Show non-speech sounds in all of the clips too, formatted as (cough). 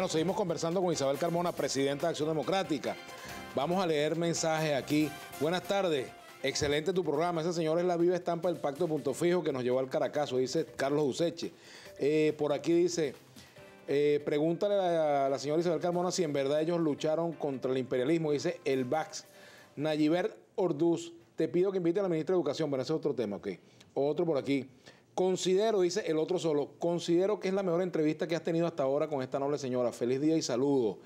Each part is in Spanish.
Bueno, seguimos conversando con Isabel Carmona, presidenta de Acción Democrática. Vamos a leer mensajes aquí. Buenas tardes. Excelente tu programa. Ese señor es la viva estampa del pacto de punto fijo que nos llevó al Caracazo, dice Carlos Useche. Eh, por aquí dice, eh, pregúntale a la, señora Isabel Carmona si en verdad ellos lucharon contra el imperialismo, dice el VAX. Nayiber Orduz, te pido que invite a la ministra de Educación, bueno, ese es otro tema, ok. Otro por aquí. Considero, dice el otro solo, considero que es la mejor entrevista que has tenido hasta ahora con esta noble señora. Feliz día y saludo.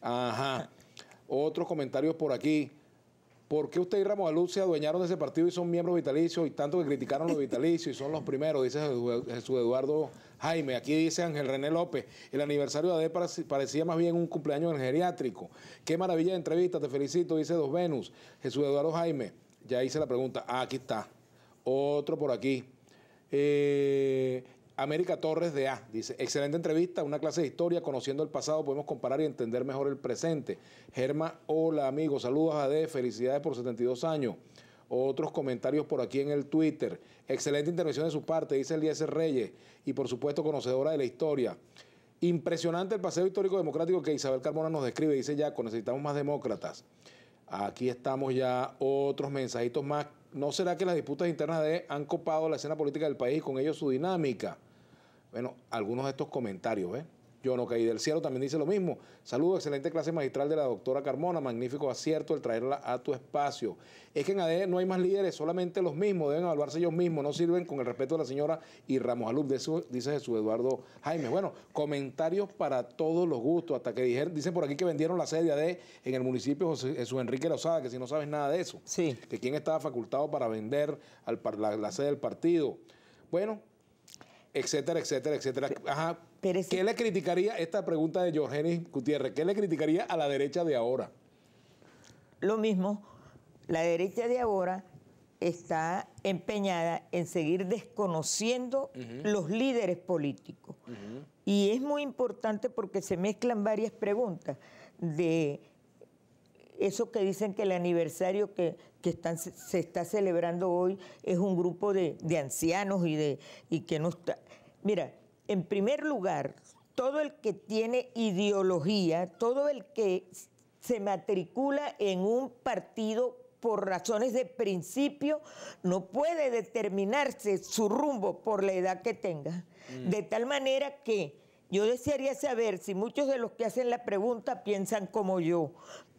Ajá. Otros comentarios por aquí. ¿Por qué usted y Ramos Alú se adueñaron de ese partido y son miembros vitalicios y tanto que criticaron los vitalicios y son los primeros? Dice Jesús Eduardo Jaime. Aquí dice Ángel René López. El aniversario de ADE parecía más bien un cumpleaños en el geriátrico. Qué maravilla de entrevista, te felicito, dice Dos Venus. Jesús Eduardo Jaime. Ya hice la pregunta. Ah, aquí está. Otro por aquí. Eh, América Torres de A dice, excelente entrevista, una clase de historia, conociendo el pasado podemos comparar y entender mejor el presente. Germa, hola amigos, saludos a D, felicidades por 72 años. Otros comentarios por aquí en el Twitter. Excelente intervención de su parte, dice Eliezer Reyes, y por supuesto conocedora de la historia. Impresionante el paseo histórico democrático que Isabel Carmona nos describe, dice Jaco, necesitamos más demócratas. Aquí estamos ya otros mensajitos más. ¿No será que las disputas internas de han copado la escena política del país y con ello su dinámica? Bueno, algunos de estos comentarios, ¿eh? Yo no caí del cielo también dice lo mismo. Saludos, excelente clase magistral de la doctora Carmona, magnífico acierto el traerla a tu espacio. Es que en ADE no hay más líderes, solamente los mismos, deben evaluarse ellos mismos, no sirven con el respeto de la señora y Ramos de eso dice Jesús Eduardo Jaime. Bueno, comentarios para todos los gustos, hasta que dicen por aquí que vendieron la sede de ADE en el municipio José, Jesús Enrique Lozada, que si no sabes nada de eso, sí. que quién estaba facultado para vender la, la sede del partido. Bueno, etcétera, etcétera, etcétera. ¿Qué le criticaría, esta pregunta de Jorgenis Gutiérrez, qué le criticaría a la derecha de ahora? Lo mismo, la derecha de ahora está empeñada en seguir desconociendo los líderes políticos. Y es muy importante porque se mezclan varias preguntas de eso que dicen que el aniversario que que se está celebrando hoy es un grupo de, ancianos y, de, y que no está... Mira, en primer lugar, todo el que tiene ideología, todo el que se matricula en un partido por razones de principio, no puede determinarse su rumbo por la edad que tenga. Mm. De tal manera que yo desearía saber si muchos de los que hacen la pregunta piensan como yo,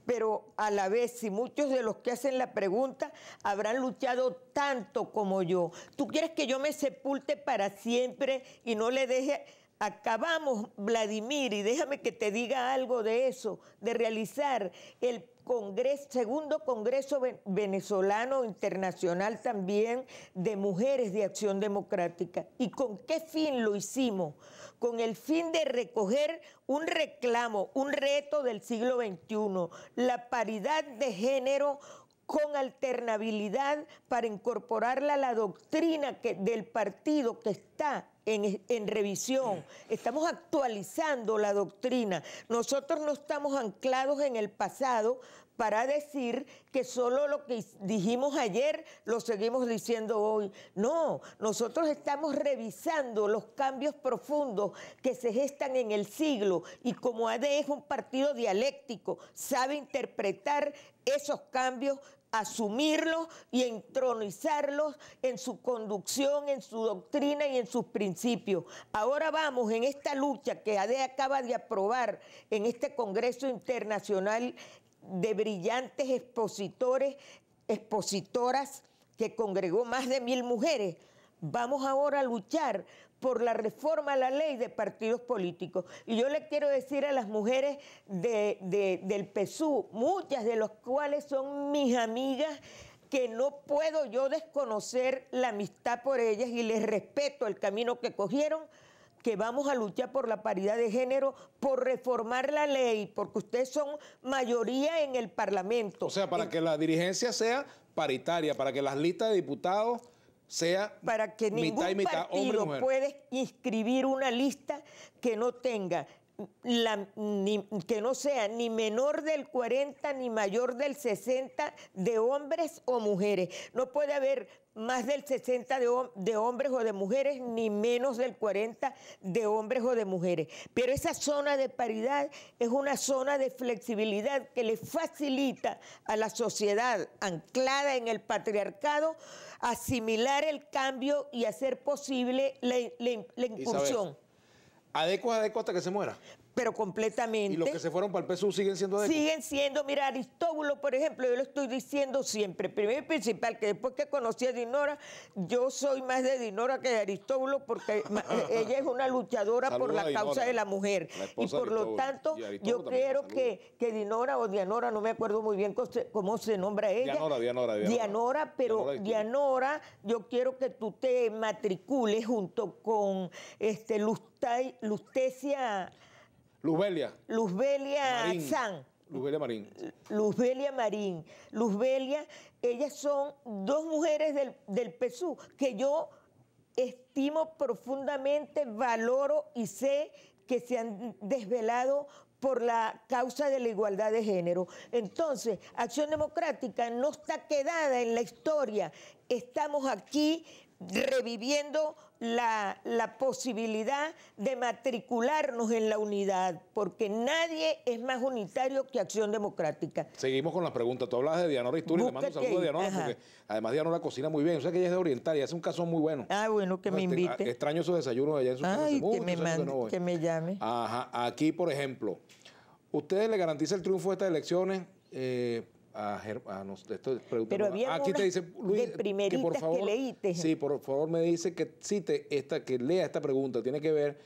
pero a la vez, si muchos de los que hacen la pregunta habrán luchado tanto como yo, ¿tú quieres que yo me sepulte para siempre y no le deje... Acabamos, Vladimir, y déjame que te diga algo de eso, de realizar el Congreso, segundo Congreso Venezolano Internacional también de Mujeres de Acción Democrática. ¿Y con qué fin lo hicimos? Con el fin de recoger un reclamo, un reto del siglo XXI, la paridad de género con alternabilidad para incorporarla a la doctrina del partido que está está en, revisión, estamos actualizando la doctrina. Nosotros no estamos anclados en el pasado para decir que solo lo que dijimos ayer lo seguimos diciendo hoy. No, nosotros estamos revisando los cambios profundos que se gestan en el siglo y como ADE es un partido dialéctico, sabe interpretar esos cambios asumirlos y entronizarlos en su conducción, en su doctrina y en sus principios. Ahora vamos en esta lucha que ADE acaba de aprobar en este Congreso Internacional de brillantes expositores, expositoras que congregó más de mil mujeres. Vamos ahora a luchar por la reforma a la ley de partidos políticos. Y yo le quiero decir a las mujeres de, del PSU, muchas de las cuales son mis amigas, que no puedo yo desconocer la amistad por ellas y les respeto el camino que cogieron, que vamos a luchar por la paridad de género, por reformar la ley, porque ustedes son mayoría en el Parlamento. O sea, para que la dirigencia sea paritaria, para que las listas de diputados sea para que ningún partido pueda inscribir una lista que no tenga la, que no sea ni menor del 40 ni mayor del 60 de hombres o mujeres. No puede haber más del 60 de, hombres o de mujeres, ni menos del 40 de hombres o de mujeres. Pero esa zona de paridad es una zona de flexibilidad que le facilita a la sociedad anclada en el patriarcado asimilar el cambio y hacer posible la, incursión. Adecua, de hasta que se muera pero completamente. Y los que se fueron para el PSU siguen siendo de Siguen siendo, mira, Aristóbulo, por ejemplo, yo lo estoy diciendo siempre, primero y principal, que después que conocí a Dinora, yo soy más de Dinora que de Aristóbulo, porque (laughs) ella es una luchadora por la causa de la mujer. y por lo tanto, yo quiero que, que Dinora o Dianora, no me acuerdo muy bien cómo se nombra ella. Dianora, Dianora, Dianora. Dianora pero Dianora, yo quiero que tú te matricules junto con este, Luzbelia. Luzbelia San. Luzbelia Marín. Luzbelia Marín. Luzbelia, ellas son dos mujeres del, del PSU que yo estimo profundamente, valoro y sé que se han desvelado por la causa de la igualdad de género. Entonces, Acción Democrática no está quedada en la historia. Estamos aquí reviviendo la, posibilidad de matricularnos en la unidad, porque nadie es más unitario que Acción Democrática. Seguimos con las preguntas. Tú hablas de Dianora Isturi, le mando un saludo a Dianora, porque además Dianora cocina muy bien. O sea que ella es de Oriental y hace un caso muy bueno. Ah, bueno, que me este, invite. Ah, extraño su desayuno allá en su Ay, uh, que me mande, que me llame. Ajá, aquí, por ejemplo, ¿ustedes le garantiza el triunfo de estas elecciones? Eh, a, Pero ah, aquí te dice Luis que por favor sí por favor me dice que cite esta que lea esta pregunta tiene que ver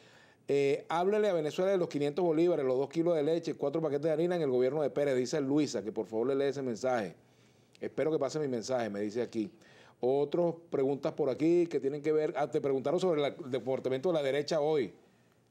eh, háblele a Venezuela de los 500 bolívares los 2 kilos de leche cuatro paquetes de harina en el gobierno de Pérez dice Luisa que por favor le lee ese mensaje espero que pase mi mensaje me dice aquí Otras preguntas por aquí que tienen que ver ah, te preguntaron sobre el comportamiento de la derecha hoy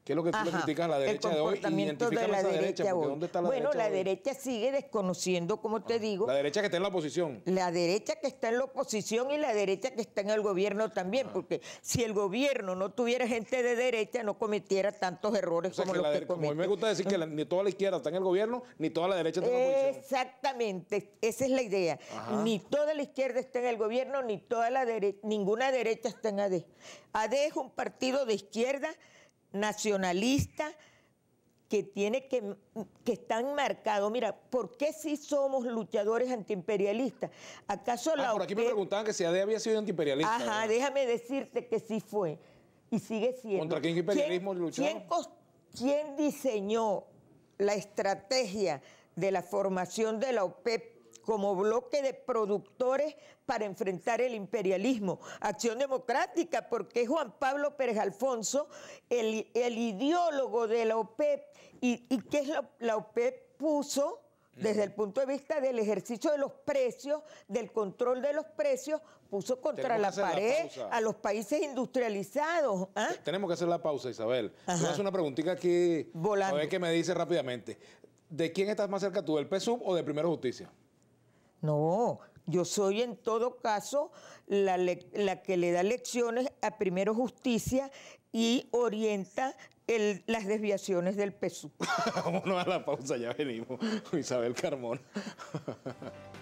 ¿Qué es lo que tú le criticas a la derecha de hoy, la derecha, ¿dónde la bueno, la derecha sigue desconociendo, como te ah, digo. La derecha que está en la oposición. La derecha que está en la oposición y la derecha que está en el gobierno también, ah. porque si el gobierno no tuviera gente de derecha, no cometiera tantos errores como la los que comete. Como a mí me gusta decir que ni toda la izquierda está en el gobierno, ni toda la derecha está en la oposición. Exactamente, esa es la idea. Ni toda la izquierda está en el gobierno, ni toda la ninguna derecha está en AD. E. AD e es un partido de izquierda nacionalista que tiene que, que están marcados. Mira, ¿por qué si somos luchadores antiimperialistas? ¿Acaso ah, por aquí me e preguntaban que si ADE había sido antiimperialista. Ajá, déjame decirte que sí fue y sigue siendo. ¿Contra quién imperialismo luchó? ¿quién, ¿Quién diseñó la estrategia de la formación de la OPEP e como bloque de productores para enfrentar el imperialismo. Acción Democrática, porque Juan Pablo Pérez Alfonso, el, ideólogo de la OPEP, e y, y qué es la, la OPEP e puso desde el mm. punto de vista del ejercicio de los precios, del control de los precios, puso contra la pared a los países industrializados. ¿ah? Tenemos que hacer la pausa, Isabel. voy a una preguntita aquí, Volando. a ver qué me dice rápidamente. ¿De quién estás más cerca tú, del PSUV o de Primera Justicia? No, yo soy en todo caso la, que le da lecciones a primero justicia y orienta las desviaciones del PSU. (laughs) Vamos a la pausa, ya venimos. Isabel Carmona. (laughs)